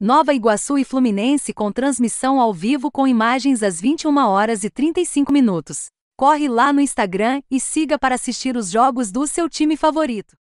Nova Iguaçu e Fluminense com transmissão ao vivo com imagens às 21 horas e 35 minutos. Corre lá no Instagram e siga para assistir os jogos do seu time favorito.